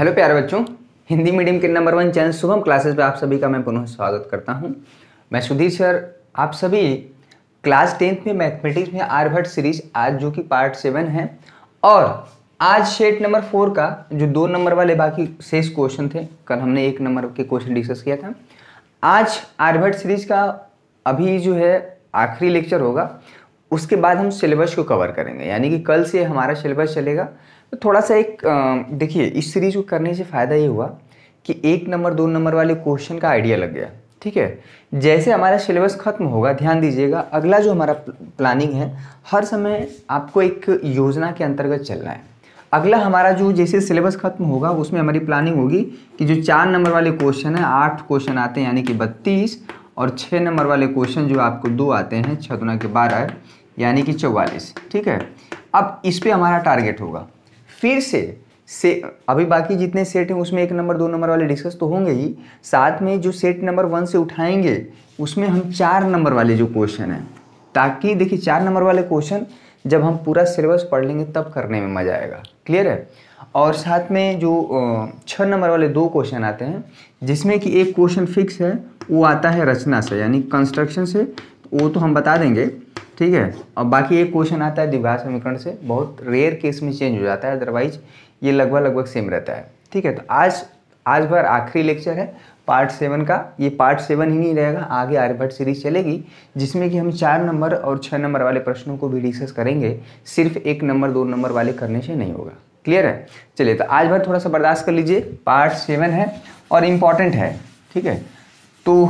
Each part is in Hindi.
हेलो प्यारे बच्चों हिंदी मीडियम के number one channel Shubham classes में आप सभी का मैं पुनः स्वागत करता हूं मैं सुधीर सर आप सभी क्लास टेंथ में मैथमेटिक्स में आर्यभट्ट सीरीज आज जो कि पार्ट सेवन है और आज शेट नंबर फोर का जो दो नंबर वाले बाकी शेष क्वेश्चन थे कल हमने एक नंबर के क्वेश्चन डिस्कस किया था आज आर्यभट्ट सीरीज का अभी जो है आखिरी लेक्चर होगा उसके बाद हम सिलेबस को कवर करेंगे यानी कि कल से हमारा सिलेबस चलेगा तो थोड़ा सा एक देखिए इस सीरीज को करने से फ़ायदा ये हुआ कि एक नंबर दो नंबर वाले क्वेश्चन का आइडिया लग गया ठीक है जैसे हमारा सिलेबस खत्म होगा ध्यान दीजिएगा अगला जो हमारा प्लानिंग है हर समय आपको एक योजना के अंतर्गत चलना है अगला हमारा जो जैसे सिलेबस खत्म होगा उसमें हमारी प्लानिंग होगी कि जो चार नंबर वाले क्वेश्चन हैं आठ क्वेश्चन आते हैं यानी कि बत्तीस और छः नंबर वाले क्वेश्चन जो आपको दो आते हैं छः दुना के बारह यानी कि चौवालीस ठीक है अब इस पर हमारा टारगेट होगा फिर से से अभी बाकी जितने सेट हैं उसमें एक नंबर दो नंबर वाले डिस्कस तो होंगे ही साथ में जो सेट नंबर वन से उठाएंगे उसमें हम चार नंबर वाले जो क्वेश्चन हैं ताकि देखिए चार नंबर वाले क्वेश्चन जब हम पूरा सिलेबस पढ़ लेंगे तब करने में मज़ा आएगा क्लियर है और साथ में जो छः नंबर वाले दो क्वेश्चन आते हैं जिसमें कि एक क्वेश्चन फिक्स है वो आता है रचना से यानी कंस्ट्रक्शन से वो तो हम बता देंगे ठीक है और बाकी एक क्वेश्चन आता है द्विघात समीकरण से बहुत रेयर केस में चेंज हो जाता है अदरवाइज ये लगभग लगभग सेम रहता है ठीक है तो आज आज भर आखिरी लेक्चर है पार्ट सेवन का ये पार्ट सेवन ही नहीं रहेगा आगे आर्यभट्ट सीरीज चलेगी जिसमें कि हम चार नंबर और छः नंबर वाले प्रश्नों को भी डिस्कस करेंगे सिर्फ एक नंबर दो नंबर वाले करने से नहीं होगा क्लियर है चलिए तो आज भर थोड़ा सा बर्दाश्त कर लीजिए पार्ट सेवन है और इम्पॉर्टेंट है ठीक है तो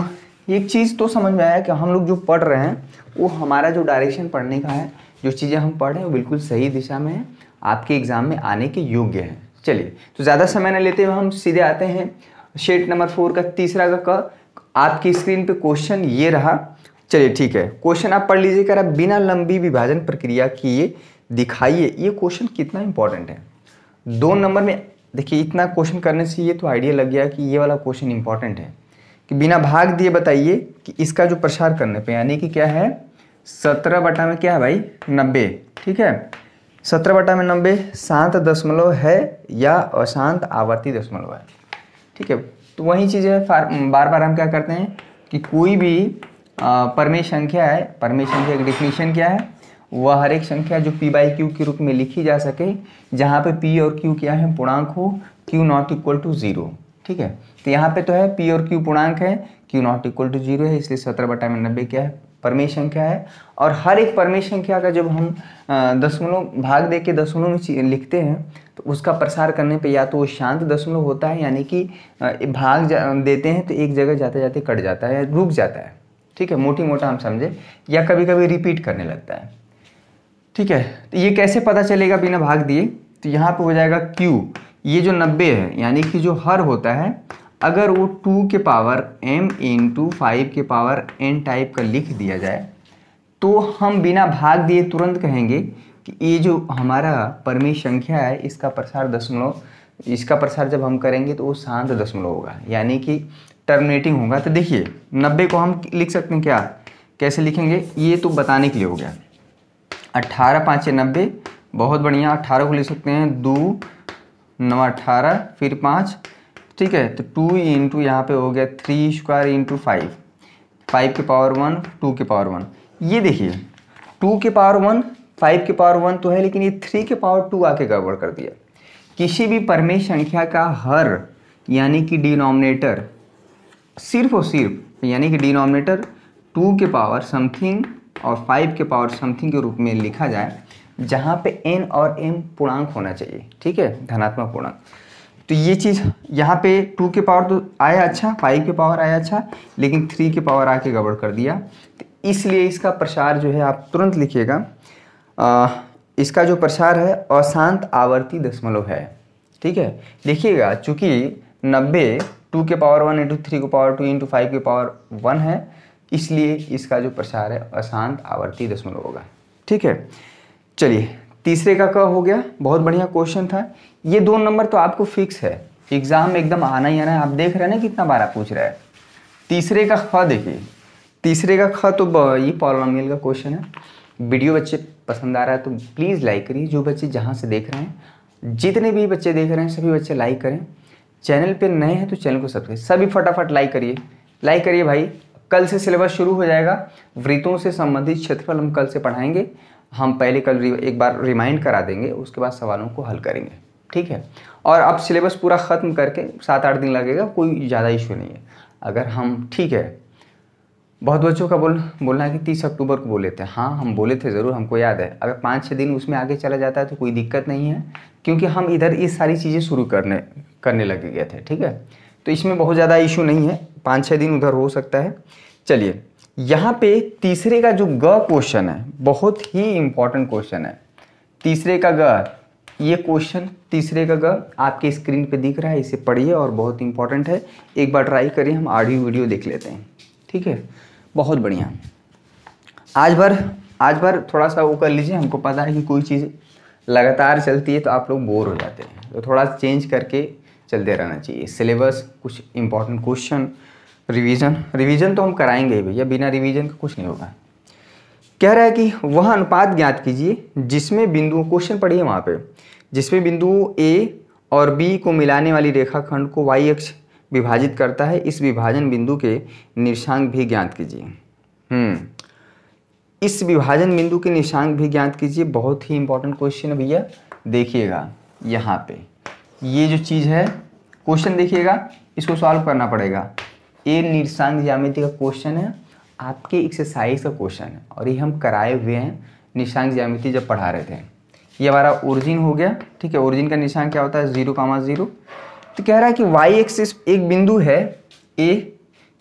एक चीज़ तो समझ में आया कि हम लोग जो पढ़ रहे हैं वो हमारा जो डायरेक्शन पढ़ने का है जो चीज़ें हम पढ़ रहे हैं वो बिल्कुल सही दिशा में है आपके एग्ज़ाम में आने के योग्य हैं चलिए तो ज़्यादा समय न लेते हुए हम सीधे आते हैं शेट नंबर फोर का तीसरा का, क आपकी स्क्रीन पे क्वेश्चन ये रहा चलिए ठीक है क्वेश्चन आप पढ़ लीजिए कर आप बिना लंबी विभाजन प्रक्रिया ये दिखाइए ये क्वेश्चन कितना इंपॉर्टेंट है दो नंबर में देखिए इतना क्वेश्चन करने से ये तो आइडिया लग गया कि ये वाला क्वेश्चन इंपॉर्टेंट है कि बिना भाग दिए बताइए कि इसका जो प्रसार करने पे यानी कि क्या है सत्रह बटा में क्या है भाई नब्बे ठीक है सत्रह बटा में नब्बे शांत दशमलव है या अशांत आवर्ती दशमलव है ठीक है तो वही चीज़ है बार बार हम क्या करते हैं कि कोई भी परमेय संख्या है परमेय संख्या की डिफिनीशन क्या है वह हर एक संख्या जो पी बाई क्यू के रूप में लिखी जा सके जहाँ पे पी और क्यू क्या है पूर्णांक हो Q not equal to zero ठीक है तो यहाँ पे तो है पी और क्यू पूर्णांक है Q not equal to zero है इसलिए सत्रह बटा में नब्बे क्या है परमेश संख्या है और हर एक परमेश संख्या का जब हम दशमलव भाग दे के दशमलव में लिखते हैं तो उसका प्रसार करने पे या तो वो शांत दशमलव होता है यानी कि भाग देते हैं तो एक जगह जाते जाते कट जाता है या रुक जाता है ठीक है मोटी मोटा हम समझे या कभी कभी रिपीट करने लगता है ठीक है तो ये कैसे पता चलेगा बिना भाग दिए तो यहाँ पर हो जाएगा क्यू ये जो नब्बे है यानी कि जो हर होता है अगर वो टू के power M into five के पावर एन टाइप का लिख दिया जाए तो हम बिना भाग दिए तुरंत कहेंगे कि ये जो हमारा परमी संख्या है इसका प्रसार दशमलव इसका प्रसार जब हम करेंगे तो वो शांत दशमलव होगा यानी कि टर्मिनेटिंग होगा तो देखिए नब्बे को हम लिख सकते हैं क्या कैसे लिखेंगे ये तो बताने के लिए हो गया अट्ठारह पाँच नब्बे बहुत बढ़िया अट्ठारह को लिख सकते हैं दो नौ अठारह फिर पाँच ठीक है तो टू इंटू यहाँ पर हो गया three square into five five के पावर वन टू के पावर वन ये देखिए टू के पावर वन फाइव के पावर वन तो है लेकिन ये थ्री के पावर टू आके गड़बड़ कर दिया किसी भी परमेय संख्या का हर यानी कि डिनोमिनेटर सिर्फ और सिर्फ यानी कि डिनोमिनेटर टू के पावर समथिंग और फाइव के पावर समथिंग के रूप में लिखा जाए जहाँ पे एन और एम पूर्णांक होना चाहिए ठीक है धनात्मक पूर्णांक तो ये चीज़ यहाँ पे टू के पावर तो आया अच्छा फाइव के पावर आया अच्छा लेकिन थ्री के पावर आके गड़बड़ कर दिया तो इसलिए इसका प्रसार जो है आप तुरंत लिखिएगा इसका जो प्रसार है अशांत आवर्ती दशमलव है ठीक है लिखिएगा चूँकि नब्बे टू के पावर वन इंटू थ्री के पावर टू इंटू फाइव के पावर वन है इसलिए इसका जो प्रसार है अशांत आवर्ती दशमलव होगा ठीक है चलिए तीसरे का का हो गया बहुत बढ़िया क्वेश्चन था ये दो नंबर तो आपको फिक्स है एग्जाम में एकदम आना ही आना है आप देख रहे हैं ना कितना बारह पूछ रहा है तीसरे का ख देखिए तीसरे का ख तो ये पॉलोमियल का क्वेश्चन है वीडियो बच्चे पसंद आ रहा है तो प्लीज़ लाइक करिए जो बच्चे जहाँ से देख रहे हैं जितने भी बच्चे देख रहे हैं सभी बच्चे लाइक करें चैनल पर नए हैं तो चैनल को सब्सक्राइब सभी फटाफट लाइक करिए लाइक करिए भाई कल से सिलेबस शुरू हो जाएगा वृतों से संबंधित क्षेत्रफल हम कल से पढ़ाएंगे हम पहले कल एक बार रिमाइंड करा देंगे उसके बाद सवालों को हल करेंगे ठीक है और अब सिलेबस पूरा ख़त्म करके सात आठ दिन लगेगा कोई ज़्यादा इशू नहीं है अगर हम ठीक है बहुत बच्चों का बोल बोलना है कि तीस अक्टूबर को बोले थे हाँ हम बोले थे ज़रूर हमको याद है अगर पाँच छः दिन उसमें आगे चला जाता है तो कोई दिक्कत नहीं है क्योंकि हम इधर ये सारी चीज़ें शुरू करने करने लगे गए थे ठीक है तो इसमें बहुत ज़्यादा इशू नहीं है पाँच छः दिन उधर हो सकता है चलिए यहाँ पे तीसरे का जो ग क्वेश्चन है बहुत ही इंपॉर्टेंट क्वेश्चन है तीसरे का ग ये क्वेश्चन तीसरे का ग आपके स्क्रीन पे दिख रहा है इसे पढ़िए और बहुत इंपॉर्टेंट है एक बार ट्राई करिए हम ऑडियो वीडियो देख लेते हैं ठीक है बहुत बढ़िया आज भर आज भर थोड़ा सा वो कर लीजिए हमको पता है कि कोई चीज़ लगातार चलती है तो आप लोग बोर हो जाते हैं तो थोड़ा चेंज करके चलते रहना चाहिए सिलेबस कुछ इंपॉर्टेंट क्वेश्चन रिवीजन रिवीजन तो हम कराएंगे ही भैया बिना रिवीजन का कुछ नहीं होगा कह रहा है कि वह अनुपात ज्ञात कीजिए जिसमें बिंदु क्वेश्चन पढ़िए वहाँ पे जिसमें बिंदु ए और बी को मिलाने वाली रेखाखंड को वाई अक्ष विभाजित करता है इस विभाजन बिंदु के निशांक भी ज्ञात कीजिए हम्म, इस विभाजन बिंदु के निशांक भी ज्ञात कीजिए बहुत ही इंपॉर्टेंट क्वेश्चन है भैया देखिएगा यहाँ पे ये जो चीज़ है क्वेश्चन देखिएगा इसको सॉल्व करना पड़ेगा ये निर्सांग ज्यामिति का क्वेश्चन है आपके एक्सरसाइज का क्वेश्चन है और ये हम कराए हुए हैं निशांक ज्यामिति जब पढ़ा रहे थे ये हमारा ओरिजिन हो गया ठीक है ओरिजिन का निशान क्या होता है जीरो कामा जीरो तो कह रहा है कि वाई एक्सिस एक बिंदु है ए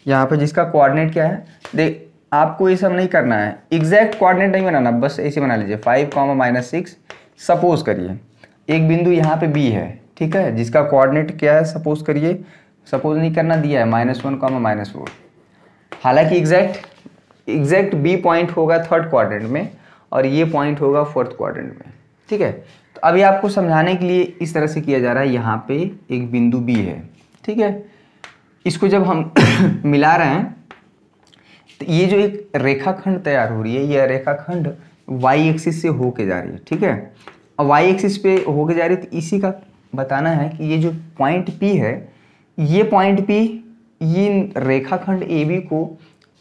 यहाँ पे जिसका कोऑर्डिनेट क्या है देख आपको ये सब नहीं करना है एग्जैक्ट कोऑर्डिनेट नहीं बनाना बस ऐसे बना लीजिए five comma minus six suppose करिए एक बिंदु यहाँ पे बी है ठीक है जिसका कोऑर्डिनेट क्या है सपोज करिए सपोज नहीं करना दिया है minus one comma minus four हालांकि एग्जैक्ट एग्जैक्ट बी पॉइंट होगा थर्ड क्वाड्रेंट में और ये पॉइंट होगा फोर्थ क्वाड्रेंट में ठीक है तो अभी आपको समझाने के लिए इस तरह से किया जा रहा है यहाँ पे एक बिंदु बी है ठीक है इसको जब हम मिला रहे हैं तो ये जो एक रेखाखंड तैयार हो रही है यह रेखाखंड वाई एक्सिस से होके जा रही है ठीक है और वाई एक्सिस पे होके जा रही है तो इसी का बताना है कि ये जो पॉइंट पी है ये पॉइंट पी ये रेखाखंड ए बी को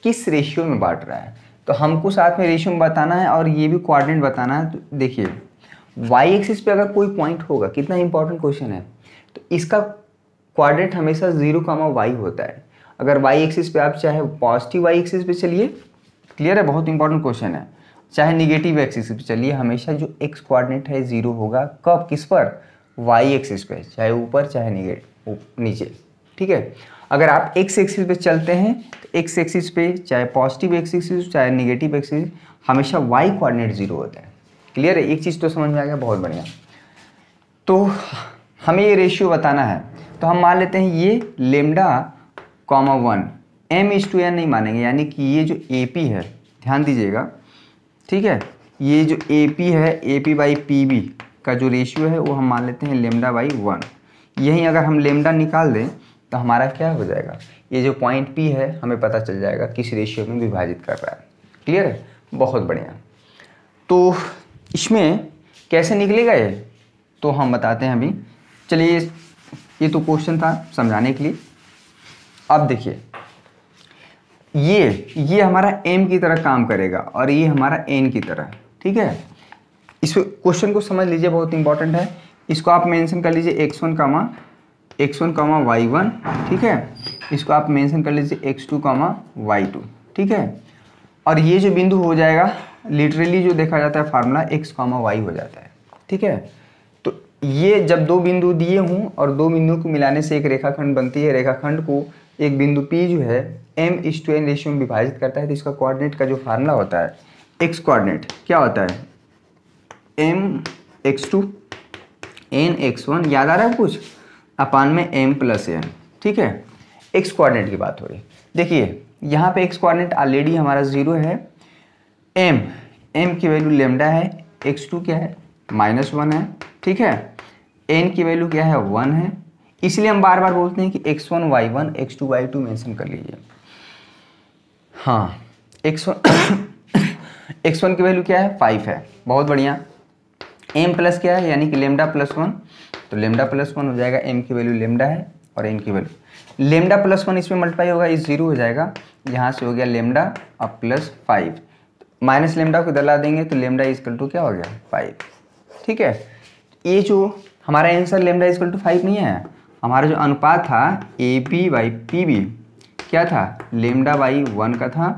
किस रेशियो में बांट रहा है तो हमको साथ में रेशियो में बताना है और ये भी कोऑर्डिनेट बताना है तो देखिए वाई एक्सिस पे अगर कोई पॉइंट होगा कितना इंपॉर्टेंट क्वेश्चन है तो इसका क्वाड्रेंट हमेशा जीरो कामा वाई होता है अगर वाई एक्सिस पे आप चाहे पॉजिटिव वाई एक्सिस पे चलिए क्लियर है बहुत इंपॉर्टेंट क्वेश्चन है चाहे निगेटिव एक्सिस पे चलिए हमेशा जो एक्स क्वाड्रेंट है जीरो होगा कब किस पर वाई एक्सिस पे चाहे ऊपर चाहे निगेटिव नीचे ठीक है अगर आप एक्स एक्सिस पे चलते हैं तो एक्स एक्सिस पे चाहे पॉजिटिव एक्स एक्सिस चाहे निगेटिव एक्सिस हमेशा वाई कोऑर्डिनेट ज़ीरो होता है क्लियर है एक चीज़ तो समझ में आ गया बहुत बढ़िया तो हमें ये रेशियो बताना है तो हम मान लेते हैं ये lambda comma one M is to N नहीं मानेंगे यानी कि ये जो ए पी है ध्यान दीजिएगा ठीक है ये जो ए पी है A P by P B का जो रेशियो है वो हम मान लेते हैं लेमडा बाई वन यहीं अगर हम लेमडा निकाल दें तो हमारा क्या हो जाएगा ये जो पॉइंट पी है हमें पता चल जाएगा किस रेशियो में विभाजित कर रहा है क्लियर है बहुत बढ़िया तो इसमें कैसे निकलेगा ये तो हम बताते हैं अभी चलिए ये तो क्वेश्चन था समझाने के लिए अब देखिए ये ये हमारा एम की तरह काम करेगा और ये हमारा एन की तरह ठीक है इस क्वेश्चन को समझ लीजिए बहुत इंपॉर्टेंट है इसको आप मेंशन कर लीजिए X one comma X one comma Y one ठीक है इसको आप मेंशन कर लीजिए X two comma Y two ठीक है और ये जो बिंदु हो जाएगा लिटरली जो देखा जाता है फार्मूला एक्स कॉमा वाई हो जाता है ठीक है तो ये जब दो बिंदु दिए हूँ और दो बिंदु को मिलाने से एक रेखाखंड बनती है रेखाखंड को एक बिंदु पी जो है एम इस टू एन रेशियो में विभाजित करता है तो इसका कोऑर्डिनेट का जो फार्मूला होता है एक्स कोऑर्डिनेट क्या होता है M X two N X one याद आ रहा है कुछ अपान में एम प्लस एन ठीक है एक्स कोऑर्डिनेट की बात हो रही देखिए यहाँ पे एक्स कोऑर्डिनेट ऑलरेडी हमारा ज़ीरो है एम एम की वैल्यू लेमडा है एक्स टू क्या है माइनस वन है ठीक है एन की वैल्यू क्या है वन है इसलिए हम बार बार बोलते हैं कि X one Y one X two Y two mention कर लीजिए हाँ एक्स वन एक्स वन की वैल्यू क्या है फाइव है बहुत बढ़िया एम प्लस क्या है यानी कि लेमडा प्लस वन तो लेमडा प्लस वन हो जाएगा एम की वैल्यू लेमडा है और एन की वैल्यू लेमडा प्लस वन इसमें मल्टीप्लाई होगा इस जीरो हो जाएगा यहाँ से हो गया लेमडा और प्लस फाइव माइनस लेमडा को दला देंगे तो लेमडा इजकल टू क्या हो गया फाइव ठीक है ये जो हमारा answer lambda is equal to five नहीं है हमारा जो अनुपात था A P by P B क्या था लेमडा बाई वन का था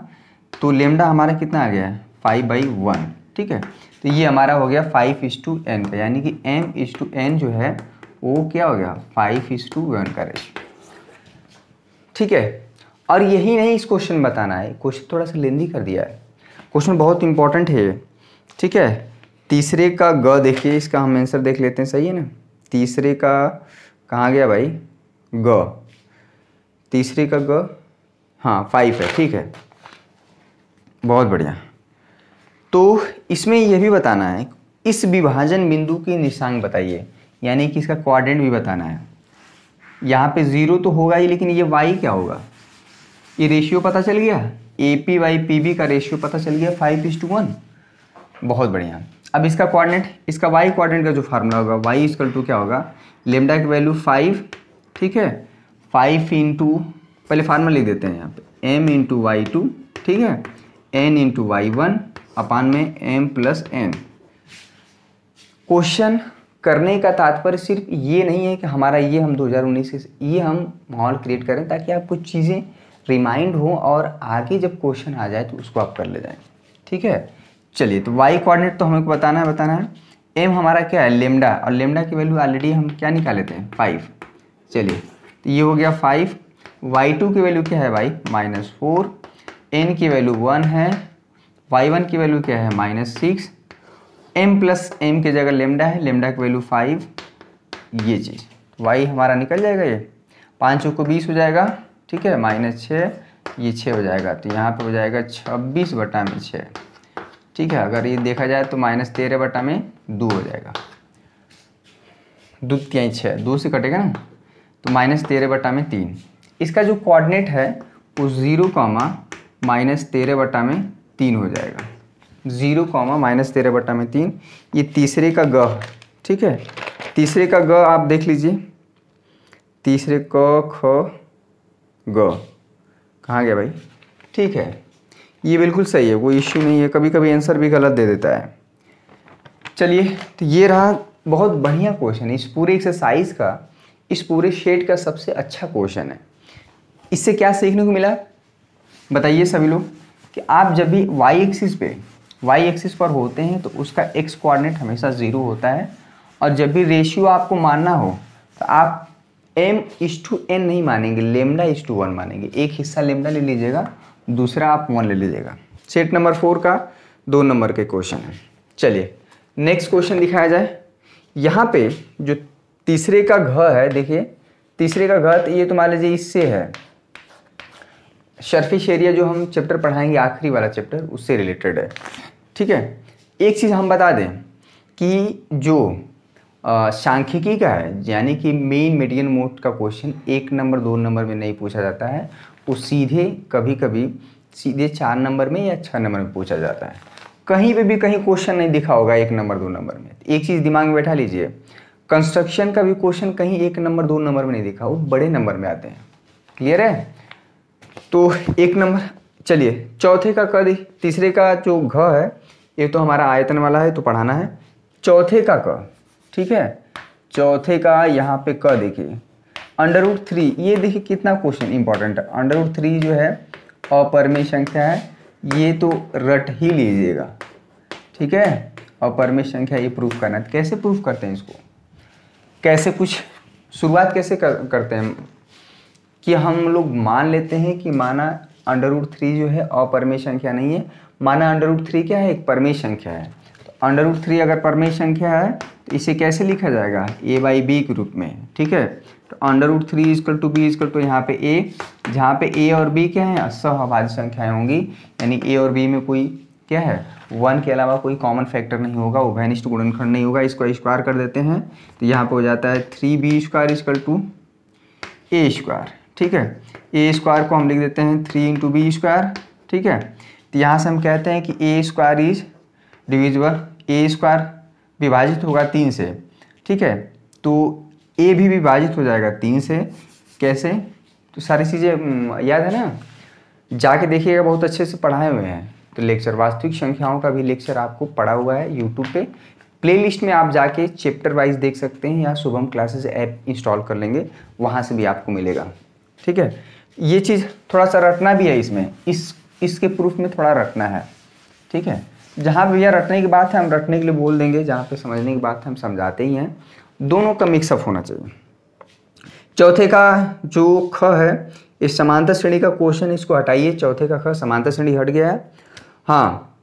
तो लेमडा हमारा कितना आ गया है फाइव बाई वन ठीक है तो ये हमारा हो गया फाइव इज टू एन का यानी कि एम इज टू एन जो है वो क्या हो गया फाइव इज टू वन का रेश ठीक है और यही नहीं इस क्वेश्चन बताना है क्वेश्चन थोड़ा सा लेंदी कर दिया है क्वेश्चन बहुत इंपॉर्टेंट है ये ठीक है तीसरे का ग देखिए इसका हम आंसर देख लेते हैं सही है ना तीसरे का कहाँ गया भाई ग तीसरे का ग हाँ फाइव है ठीक है बहुत बढ़िया तो इसमें यह भी बताना है इस विभाजन बिंदु की निशांग बताइए यानी कि इसका क्वाड्रेंट भी बताना है यहाँ पे ज़ीरो तो होगा ही लेकिन ये वाई क्या होगा ये रेशियो पता चल गया A P by P B का रेशियो पता चल गया फाइव इज टू वन बहुत बढ़िया अब इसका क्वाड्रेंट इसका वाई क्वाड्रेंट का जो फार्मूला होगा वाई इजकल टू क्या होगा लेमडा की वैल्यू फाइव ठीक है फाइव इंटू पहले फार्मूला लिख देते हैं यहाँ पे एम इंटू वाई टू ठीक है N into Y one upon में एम प्लस एन क्वेश्चन करने का तात्पर्य सिर्फ ये नहीं है कि हमारा ये हम 2019 से ये हम माहौल क्रिएट करें ताकि आप कुछ चीज़ें रिमाइंड हो और आगे जब क्वेश्चन आ जाए तो उसको आप कर ले जाएं ठीक है चलिए तो वाई कोऑर्डिनेट तो हमें बताना है बताना है एम हमारा क्या है लेमडा और लेमडा की वैल्यू ऑलरेडी हम क्या निकाल लेते हैं फाइव चलिए तो ये हो गया फाइव वाई टू की वैल्यू क्या है भाई माइनस फोर एन की वैल्यू वन है वाई वन की वैल्यू क्या है minus six M plus M की जगह लेमडा है लेमडा की वैल्यू फाइव ये चीज़ वाई हमारा निकल जाएगा ये पाँचों को बीस हो जाएगा ठीक है माइनस छः ये छः हो जाएगा तो यहाँ पे हो जाएगा छब्बीस बटा में छः ठीक है अगर ये देखा जाए तो माइनस तेरह बटा में दो हो जाएगा द्वितिया छः दो से कटेगा ना तो माइनस तेरह बटा में तीन इसका जो कोऑर्डिनेट है वो ज़ीरो कॉमा माइनस तेरह बटा में तीन हो जाएगा जीरो कॉमा माइनस तेरह बटा में तीन ये तीसरे का ग ठीक है तीसरे का ग आप देख लीजिए तीसरे क ख ग कहाँ गया भाई ठीक है ये बिल्कुल सही है कोई इश्यू नहीं है कभी कभी आंसर भी गलत दे देता है चलिए तो ये रहा बहुत बढ़िया क्वेश्चन इस पूरे एक्सरसाइज का इस पूरे शेड का सबसे अच्छा क्वेश्चन है इससे क्या सीखने को मिला बताइए सभी लोग कि आप जब भी वाई एक्सिस पे वाई एक्सिस पर होते हैं तो उसका एक्स कोऑर्डिनेट हमेशा ज़ीरो होता है और जब भी रेशियो आपको मानना हो तो आप एम इस टू एन नहीं मानेंगे लेमडा इस टू वन मानेंगे एक हिस्सा लेमडा ले लीजिएगा दूसरा आप वन ले लीजिएगा सेट नंबर फोर का दो नंबर के क्वेश्चन है चलिए नेक्स्ट क्वेश्चन दिखाया जाए यहाँ पे जो तीसरे का घ है देखिए तीसरे का घ तो ये तो मान लीजिए इससे है शर्फिश एरिया जो हम चैप्टर पढ़ाएंगे आखिरी वाला चैप्टर उससे रिलेटेड है ठीक है एक चीज़ हम बता दें कि जो सांख्यिकी का है यानी कि मेन मीडियन मोड का क्वेश्चन एक नंबर दो नंबर में नहीं पूछा जाता है वो सीधे कभी कभी सीधे चार नंबर में या छः नंबर में पूछा जाता है कहीं पे भी कहीं क्वेश्चन नहीं दिखा होगा एक नंबर दो नंबर में एक चीज़ दिमाग में बैठा लीजिए कंस्ट्रक्शन का भी क्वेश्चन कहीं एक नंबर दो नंबर में नहीं दिखा वो बड़े नंबर में आते हैं क्लियर है तो एक नंबर चलिए चौथे का क तीसरे का जो घ है ये तो हमारा आयतन वाला है तो पढ़ाना है चौथे का क ठीक है चौथे का यहाँ पे क देखिए अंडर रूट थ्री ये देखिए कितना क्वेश्चन इंपॉर्टेंट है अंडर रूट थ्री जो है अपरमेय संख्या है ये तो रट ही लीजिएगा ठीक है अपरमेय संख्या ये प्रूफ करना है तो कैसे प्रूफ करते हैं इसको कैसे कुछ शुरुआत कैसे कर, करते हैं कि हम लोग मान लेते हैं कि माना अंडर रूट थ्री जो है अपरमेय संख्या नहीं है माना अंडर रूट थ्री क्या है एक परमेय संख्या है तो अंडर रूट थ्री अगर परमेय संख्या है तो इसे कैसे लिखा जाएगा ए बाई बी के रूप में ठीक है तो under root three is equal to B is equal to यहाँ पे ए जहाँ पे ए और बी क्या है सहभाज्य संख्याएं होंगी यानी ए और बी में कोई क्या है वन के अलावा कोई कॉमन फैक्टर नहीं होगा वो भैनिष्ट गुणनखंड नहीं होगा इसको स्क्वायर कर देते हैं तो यहाँ पे हो जाता है three B square equal to A square ठीक है ए स्क्वायर को हम लिख देते हैं थ्री इंटू बी स्क्वायर ठीक है तो यहाँ से हम कहते हैं कि A square is divisible A square विभाजित होगा तीन से ठीक है तो ए भी विभाजित हो जाएगा तीन से कैसे तो सारी चीज़ें याद है ना जाके देखिएगा बहुत अच्छे से पढ़ाए हुए हैं तो लेक्चर वास्तविक संख्याओं का भी लेक्चर आपको पढ़ा हुआ है यूट्यूब पे प्लेलिस्ट में आप जाके चैप्टर वाइज देख सकते हैं या शुभम क्लासेस ऐप इंस्टॉल कर लेंगे वहाँ से भी आपको मिलेगा ठीक है ये चीज़ थोड़ा सा रटना भी है इसमें इस इसके प्रूफ में थोड़ा रटना है ठीक है जहाँ भैया रटने की बात है हम रटने के लिए बोल देंगे जहाँ पे समझने की बात है हम समझाते ही हैं दोनों का मिक्सअप होना चाहिए चौथे का जो ख है इस समांतर श्रेणी का क्वेश्चन इसको हटाइए चौथे का ख समांतर श्रेणी हट गया है हाँ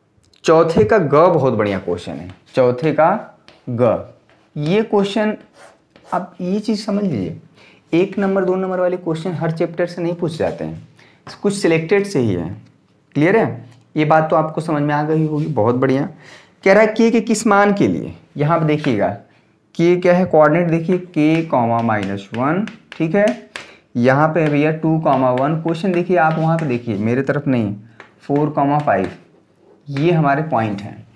चौथे का ग बहुत बढ़िया क्वेश्चन है चौथे का ग ये क्वेश्चन आप ये चीज़ समझ लीजिए एक नंबर दो नंबर वाले क्वेश्चन हर चैप्टर से नहीं पूछ जाते हैं कुछ सिलेक्टेड से ही है क्लियर है ये बात तो आपको समझ में आ गई होगी बहुत बढ़िया कह रहा है के के किस मान के लिए यहाँ पर देखिएगा के क्या है कोऑर्डिनेट देखिए के कॉमा माइनस वन ठीक है यहाँ पे भैया टू कॉमा वन क्वेश्चन देखिए आप वहाँ पे देखिए मेरे तरफ नहीं फोर कॉमा फाइव ये हमारे पॉइंट हैं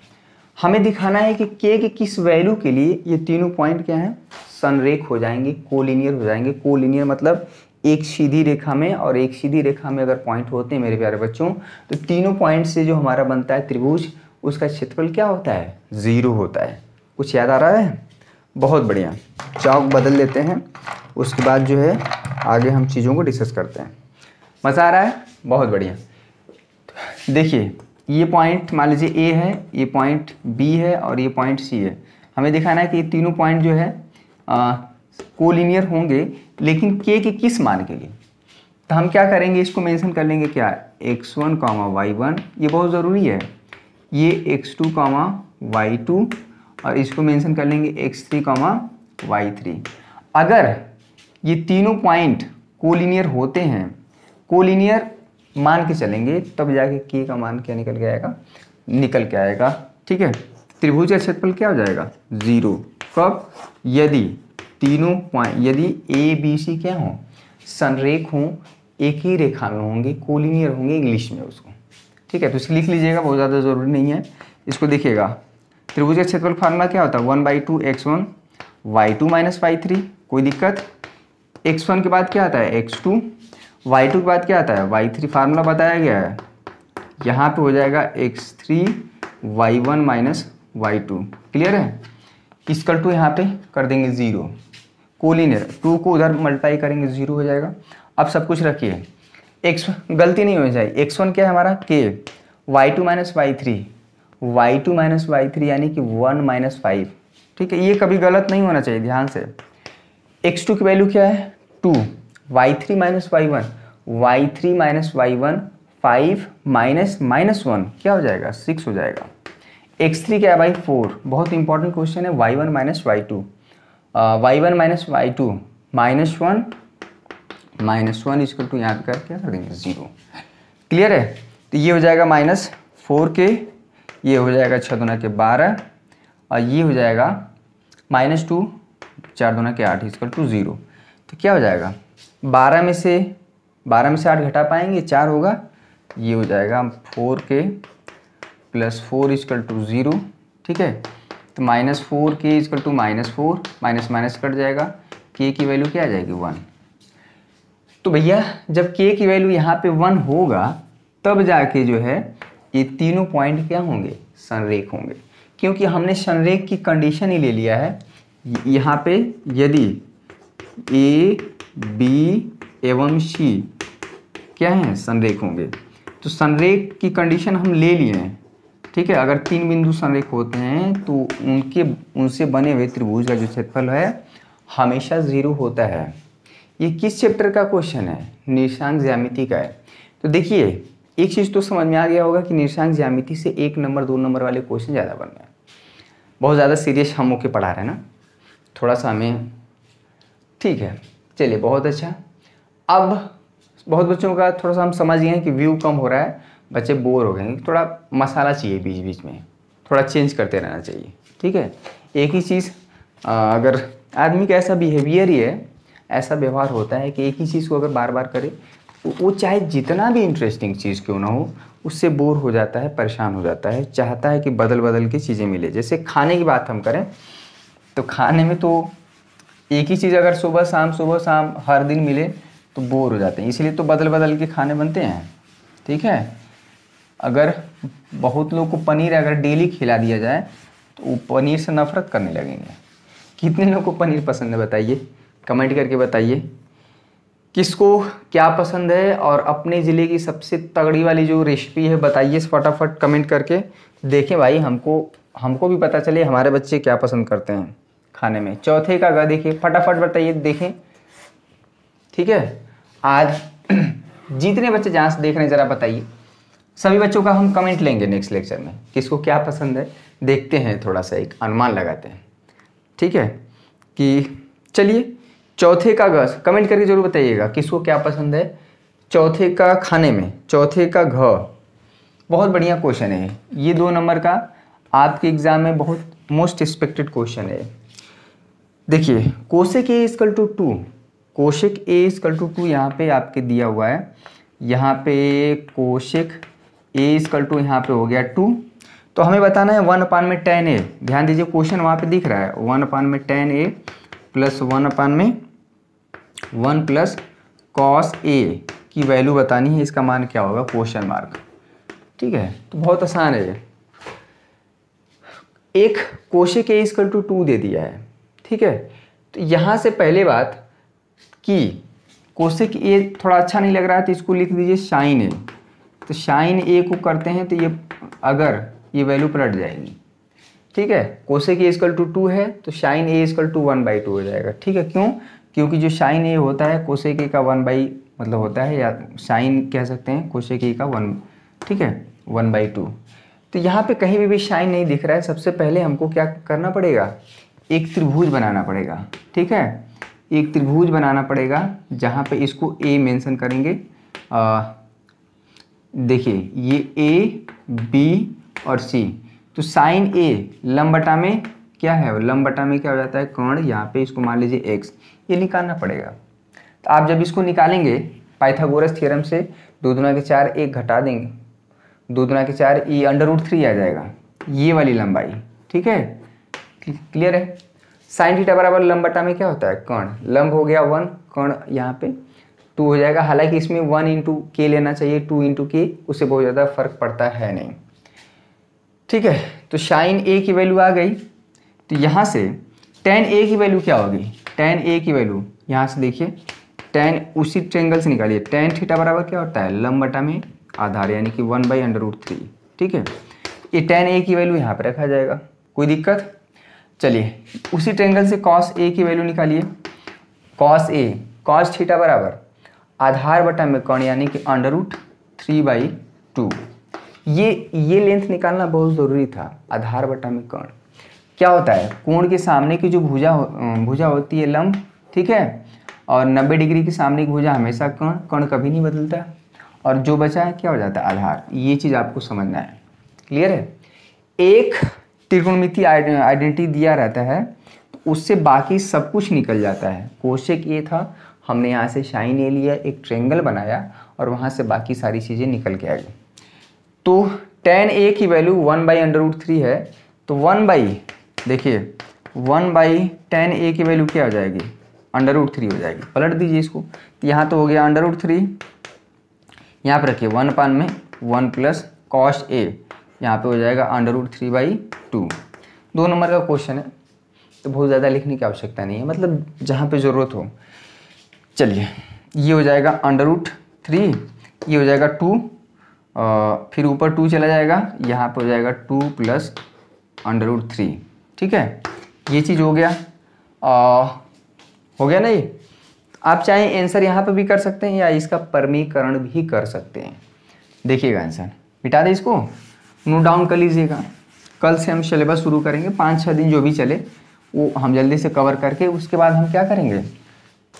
हमें दिखाना है कि के के किस वैल्यू के लिए ये तीनों पॉइंट क्या हैं सनरेख हो जाएंगे कोलिनियर हो जाएंगे कोलिनियर मतलब एक सीधी रेखा में और एक सीधी रेखा में अगर पॉइंट होते हैं मेरे प्यारे बच्चों तो तीनों पॉइंट से जो हमारा बनता है त्रिभुज उसका क्षेत्रफल क्या होता है ज़ीरो होता है कुछ याद आ रहा है बहुत बढ़िया चौक बदल लेते हैं उसके बाद जो है आगे हम चीज़ों को डिस्कस करते हैं मज़ा आ रहा है बहुत बढ़िया देखिए ये पॉइंट मान लीजिए ए है ये पॉइंट बी है और ये पॉइंट सी है हमें दिखाना है कि ये तीनों पॉइंट जो है कोलिनियर होंगे लेकिन के के किस मान के लिए तो हम क्या करेंगे इसको मेंशन कर लेंगे क्या x one comma Y one ये बहुत ज़रूरी है ये x two comma Y two और इसको मेंशन कर लेंगे x three comma y three अगर ये तीनों पॉइंट कोलिनियर होते हैं कोलिनियर मान के चलेंगे तब जाके के का मान क्या निकल के आएगा निकल के आएगा ठीक है त्रिभुज का क्षेत्रफल क्या हो जाएगा जीरो कब यदि तीनों पॉइंट यदि ए बी सी क्या हो संरेख हो एक ही रेखा में होंगे कोलिनियर होंगे इंग्लिश में उसको ठीक है तो इसे लिख लीजिएगा बहुत ज़्यादा ज़रूरी नहीं है इसको देखिएगा त्रिभुज का क्षेत्रफल फार्मूला क्या होता है one by two x one y two minus y three कोई दिक्कत एक्स वन के बाद क्या आता है एक्स टू वाई टू के बाद क्या आता है वाई थ्री फार्मूला बताया गया है यहाँ पे हो जाएगा x three y one minus y two clear है इसकल टू यहाँ पे कर देंगे ज़ीरो कोलिनियर टू को उधर मल्टीप्लाई करेंगे ज़ीरो हो जाएगा अब सब कुछ रखिए एक्स गलती नहीं हो जाए एक्स वन क्या है हमारा के y two minus y three y two minus y three यानी कि वन माइनस फाइव ठीक है ये कभी गलत नहीं होना चाहिए ध्यान से एक्स टू की वैल्यू क्या है two y three minus y one y three minus y one five minus minus one क्या हो जाएगा सिक्स हो जाएगा एक्स थ्री क्या है भाई फोर बहुत इंपॉर्टेंट क्वेश्चन है Y one minus y two y one minus y two minus one minus one equal to यहाँ पे क्या कर देंगे जीरो क्लियर है तो ये हो जाएगा माइनस फोर के ये हो जाएगा छः दोना के बारह और ये हो जाएगा माइनस टू चार दोना के आठ इजकल टू ज़ीरो तो क्या हो जाएगा बारह में से बारह में से आठ घटा पाएंगे चार होगा ये हो जाएगा four k plus four equal to zero ठीक है तो minus four k equal to minus four minus minus cut जाएगा के की वैल्यू क्या आ जाएगी वन तो भैया जब के की वैल्यू यहाँ पे वन होगा तब जाके जो है ये तीनों पॉइंट क्या होंगे संरेख होंगे क्योंकि हमने संरेख की कंडीशन ही ले लिया है यहाँ पे यदि ए बी एवं सी क्या हैं संरेख होंगे तो संरेख की कंडीशन हम ले लिए हैं ठीक है अगर तीन बिंदु संरेख होते हैं तो उनके उनसे बने हुए त्रिभुज का जो क्षेत्रफल है हमेशा ज़ीरो होता है ये किस चैप्टर का क्वेश्चन है निशांक ज्यामिति का है तो देखिए एक चीज़ तो समझ में आ गया होगा कि निशांक ज्यामिति से एक नंबर दो नंबर वाले क्वेश्चन ज़्यादा बन रहे हैं बहुत ज़्यादा सीरियस हम होके पढ़ा रहे हैं ना थोड़ा सा हमें ठीक है चलिए बहुत अच्छा अब बहुत बच्चों का थोड़ा सा हम समझ गए हैं कि व्यू कम हो रहा है बच्चे बोर हो गए हैं थोड़ा मसाला चाहिए बीच बीच में थोड़ा चेंज करते रहना चाहिए ठीक है एक ही चीज़ अगर आदमी का ऐसा बिहेवियर ही है ऐसा व्यवहार होता है कि एक ही चीज़ को अगर बार बार करे वो चाहे जितना भी इंटरेस्टिंग चीज़ क्यों ना हो उससे बोर हो जाता है परेशान हो जाता है चाहता है कि बदल बदल के चीज़ें मिले जैसे खाने की बात हम करें तो खाने में तो एक ही चीज़ अगर सुबह शाम सुबह शाम हर दिन मिले तो बोर हो जाते हैं इसीलिए तो बदल बदल के खाने बनते हैं ठीक है अगर बहुत लोग को पनीर अगर डेली खिला दिया जाए तो वो पनीर से नफरत करने लगेंगे कितने लोग को पनीर पसंद है बताइए कमेंट करके बताइए किसको क्या पसंद है और अपने ज़िले की सबसे तगड़ी वाली जो रेसिपी है बताइए फटाफट कमेंट करके देखें भाई हमको हमको भी पता चले हमारे बच्चे क्या पसंद करते हैं खाने में चौथे का ग देखिए फटाफट बताइए देखें ठीक है आज जितने बच्चे जहाँ से देख रहे हैं ज़रा बताइए सभी बच्चों का हम कमेंट लेंगे नेक्स्ट लेक्चर में किसको क्या पसंद है देखते हैं थोड़ा सा एक अनुमान लगाते हैं ठीक है कि चलिए चौथे का घ कमेंट करके जरूर बताइएगा किसको क्या पसंद है चौथे का खाने में चौथे का घ बहुत बढ़िया क्वेश्चन है ये दो नंबर का आपके एग्ज़ाम में बहुत मोस्ट एक्सपेक्टेड क्वेश्चन है देखिए cosec A equal to two cosec A equal to two यहाँ पे आपके दिया हुआ है यहाँ पे कोशिक ए इजकल टू यहाँ पे हो गया टू तो हमें बताना है वन अपान में टेन ए ध्यान दीजिए क्वेश्चन वहाँ पे दिख रहा है वन अपान में tan A plus one upon में वन प्लस कॉस ए की वैल्यू बतानी है इसका मान क्या होगा क्वेश्चन मार्क ठीक है तो बहुत आसान है एक cosec A equal to two दे दिया है ठीक है तो यहाँ से पहले बात कि कोशिक ए थोड़ा अच्छा नहीं लग रहा है तो इसको लिख दीजिए साइन ए तो साइन ए को करते हैं तो ये अगर ये वैल्यू पलट जाएगी ठीक है cosec A equal to two है तो sine A equal to one by two हो जाएगा ठीक है क्यों क्योंकि जो साइन ए होता है कोशिक ए का वन बाई मतलब होता है या साइन कह सकते हैं कोशिक ए का वन ठीक है वन बाई टू तो यहाँ पे कहीं भी भी साइन नहीं दिख रहा है सबसे पहले हमको क्या करना पड़ेगा एक त्रिभुज बनाना पड़ेगा ठीक है एक त्रिभुज बनाना पड़ेगा जहाँ पे इसको ए मेंशन करेंगे देखिए ये ए बी और सी तो साइन ए लंबटा में क्या है लंबटा में क्या हो जाता है कर्ण यहाँ पे इसको मान लीजिए एक्स ये निकालना पड़ेगा तो आप जब इसको निकालेंगे पाइथागोरस थ्योरम से दो दुना के चार एक घटा देंगे दो दुना के चार ई अंडर रूट थ्री आ जाएगा ये वाली लंबाई ठीक है क्लियर है साइन थीटा बराबर लंब बटा में क्या होता है कर्ण लंब हो गया वन कर्ण यहाँ पे टू हो जाएगा हालांकि इसमें वन इंटू के लेना चाहिए टू इंटू के उससे बहुत ज़्यादा फर्क पड़ता है नहीं ठीक है तो साइन ए की वैल्यू आ गई तो यहाँ से टेन ए की वैल्यू क्या होगी टेन ए की वैल्यू यहाँ से देखिए टेन उसी ट्रेंगल से निकालिए टेन थीटा बराबर क्या होता है लंब बटा में आधार यानी कि one by under root three ठीक है ये टेन ए की वैल्यू यहाँ पर रखा जाएगा कोई दिक्कत चलिए उसी ट्रेंगल से कॉस ए की वैल्यू निकालिए कॉस ए कॉस थीटा बराबर आधार बटा में कौन यानी कि under root three by two ये ये लेंथ निकालना बहुत ज़रूरी था आधार बटा में कर्ण क्या होता है कोण के सामने की जो भुजा हो, भुजा होती है लंब ठीक है और 90 डिग्री के सामने की भुजा हमेशा कर्ण कर्ण कभी नहीं बदलता और जो बचा है क्या हो जाता है आधार ये चीज़ आपको समझना है क्लियर है एक त्रिकोणमिति आइडेंटिटी दिया रहता है तो उससे बाकी सब कुछ निकल जाता है कोशिक ये था हमने यहाँ से शाइन ए लिया एक ट्रेंगल बनाया और वहाँ से बाकी सारी चीज़ें निकल के आ गई तो टेन ए की value one by under root three है तो वन बाई देखिए वन बाई टेन ए की वैल्यू क्या हो जाएगी अंडर रूट थ्री हो जाएगी पलट दीजिए इसको तो यहाँ तो हो गया अंडर रूट थ्री यहाँ पर रखिए वन पान में वन प्लस कॉस्ट ए यहाँ पे हो जाएगा under root three by two दो नंबर का क्वेश्चन है तो बहुत ज़्यादा लिखने की आवश्यकता नहीं है मतलब जहाँ पे ज़रूरत हो चलिए ये हो जाएगा अंडर रूट थ्री ये हो जाएगा टू फिर ऊपर टू चला जाएगा यहाँ पे हो जाएगा two plus under root three ठीक है ये चीज़ हो गया आ, हो गया ना ये आप चाहें आंसर यहाँ पर भी कर सकते हैं या इसका परमीकरण भी कर सकते हैं देखिएगा आंसर मिटा दें इसको नोट डाउन कर लीजिएगा कल से हम सिलेबस शुरू करेंगे पाँच छः दिन जो भी चले वो हम जल्दी से कवर करके उसके बाद हम क्या करेंगे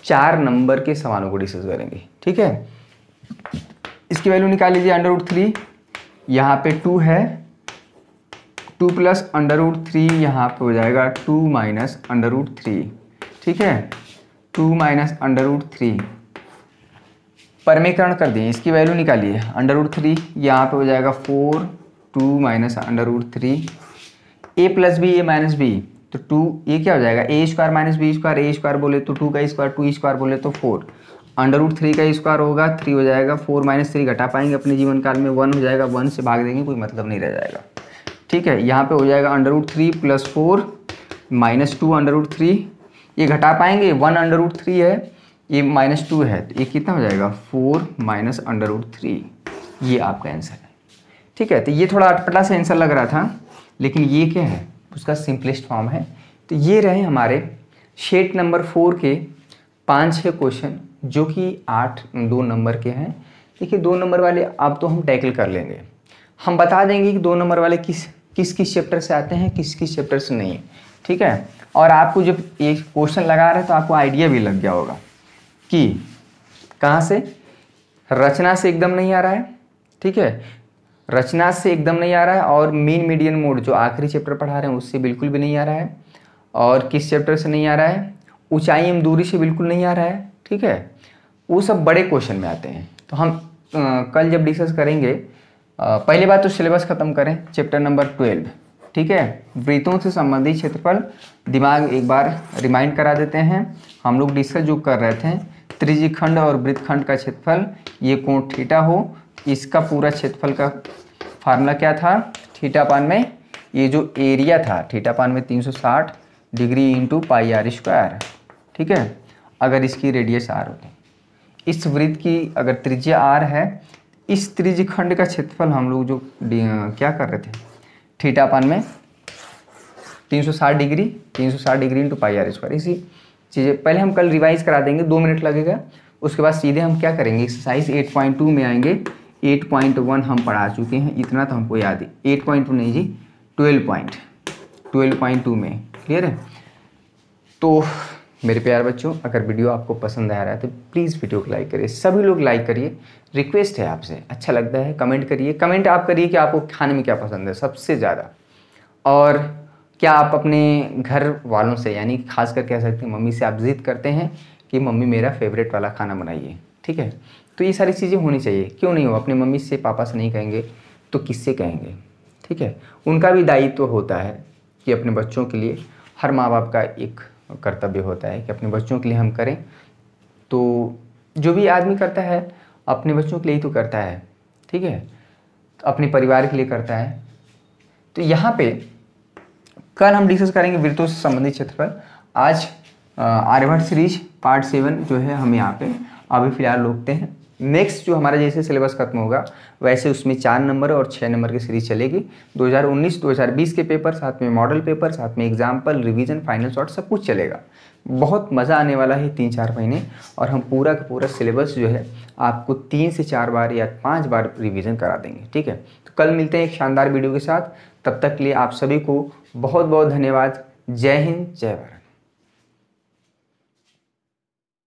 चार नंबर के सवालों को डिस्कस करेंगे ठीक है इसकी वैल्यू निकाल लीजिए अंडर रूट थ्री यहाँ पे टू है two plus under root three यहाँ पे हो जाएगा two minus under root three ठीक है two minus under root three परमेकरण कर दें इसकी वैल्यू निकालिए अंडर रूट थ्री यहाँ पे हो जाएगा four two minus under root three A plus B A minus B तो टू ये क्या हो जाएगा A square minus B square A square बोले तो टू का स्क्वायर टू स्क्वायर बोले तो फोर अंडर रूट थ्री का स्क्वायर होगा थ्री हो जाएगा फोर माइनस थ्री घटा पाएंगे अपने जीवन काल में वन हो जाएगा वन से भाग देंगे कोई मतलब नहीं रह जाएगा ठीक है यहाँ पे हो जाएगा under root three plus four minus two under root three ये घटा पाएंगे वन अंडर रूट थ्री है ये माइनस टू है तो ये कितना हो जाएगा four minus under root three ये आपका आंसर ठीक है तो ये थोड़ा अटपटा सा आंसर लग रहा था लेकिन ये क्या है उसका सिंपलेस्ट फॉर्म है तो ये रहे हमारे शेट नंबर फोर के पाँच छः क्वेश्चन जो कि आठ दो नंबर के हैं देखिए दो नंबर वाले अब तो हम टैकल कर लेंगे हम बता देंगे कि दो नंबर वाले किस किस किस चैप्टर से आते हैं किस किस चैप्टर से नहीं ठीक है और आपको जब एक क्वेश्चन लगा रहे तो आपको आइडिया भी लग गया होगा कि कहाँ से रचना से एकदम नहीं आ रहा है ठीक है रचना से एकदम नहीं आ रहा है और मेन मीडियन मोड जो आखिरी चैप्टर पढ़ा रहे हैं उससे बिल्कुल भी नहीं आ रहा है और किस चैप्टर से नहीं आ रहा है ऊंचाई एवं दूरी से बिल्कुल नहीं आ रहा है ठीक है वो सब बड़े क्वेश्चन में आते हैं तो हम आ, कल जब डिस्कस करेंगे आ, पहली बात तो सिलेबस ख़त्म करें चैप्टर नंबर ट्वेल्व ठीक है वृतों से संबंधित क्षेत्रफल दिमाग एक बार रिमाइंड करा देते हैं हम लोग डिस्कस जो कर रहे थे खंड और वृत्तखंड का क्षेत्रफल ये कोण ठीटा हो इसका पूरा क्षेत्रफल का फार्मूला क्या था थीटापान में ये जो एरिया था थीटापान में 360 degree into pi r square ठीक है अगर इसकी रेडियस आर होती इस वृत्त की अगर त्रिज्या आर है इस त्रिज खंड का क्षेत्रफल हम लोग जो क्या कर रहे थे थीटापान में 360 degree 360 degree into pi r square इसी चीज़ें पहले हम कल रिवाइज करा देंगे दो मिनट लगेगा उसके बाद सीधे हम क्या करेंगे एक्सरसाइज 8.2 में आएंगे एट पॉइंट वन हम पढ़ा चुके हैं इतना तो हमको याद है एट पॉइंट टू नहीं जी twelve point twelve point two में क्लियर है तो मेरे प्यार बच्चों अगर वीडियो आपको पसंद आ रहा है तो प्लीज़ वीडियो को लाइक करिए सभी लोग लाइक करिए रिक्वेस्ट है आपसे अच्छा लगता है कमेंट करिए कमेंट आप करिए कि आपको खाने में क्या पसंद है सबसे ज़्यादा और क्या आप अपने घर वालों से यानी खास कर कह सकते हैं मम्मी से आप जिद करते हैं कि मम्मी मेरा फेवरेट वाला खाना बनाइए ठीक है तो ये सारी चीज़ें होनी चाहिए क्यों नहीं हो अपने मम्मी से पापा से नहीं कहेंगे तो किससे कहेंगे ठीक है उनका भी दायित्व तो होता है कि अपने बच्चों के लिए हर माँ बाप का एक कर्तव्य होता है कि अपने बच्चों के लिए हम करें तो जो भी आदमी करता है अपने बच्चों के लिए ही तो करता है ठीक है तो अपने परिवार के लिए करता है तो यहाँ पे कल हम डिस्कस करेंगे वृत्तों से संबंधित क्षेत्र पर आज आर्यभट्ट सीरीज पार्ट सेवन जो है हम यहाँ पे अभी फिलहाल रोकते हैं नेक्स्ट जो हमारा जैसे सिलेबस खत्म होगा वैसे उसमें चार नंबर और छः नंबर की सीरीज चलेगी 2019 2020 के पेपर साथ में मॉडल पेपर साथ में एग्जाम्पल रिविजन फाइनल शॉट सब कुछ चलेगा बहुत मज़ा आने वाला है तीन चार महीने और हम पूरा का पूरा सिलेबस जो है आपको तीन से चार बार या पाँच बार रिविज़न करा देंगे ठीक है तो कल मिलते हैं एक शानदार वीडियो के साथ तब तक के लिए आप सभी को बहुत बहुत धन्यवाद जय हिंद जय भारत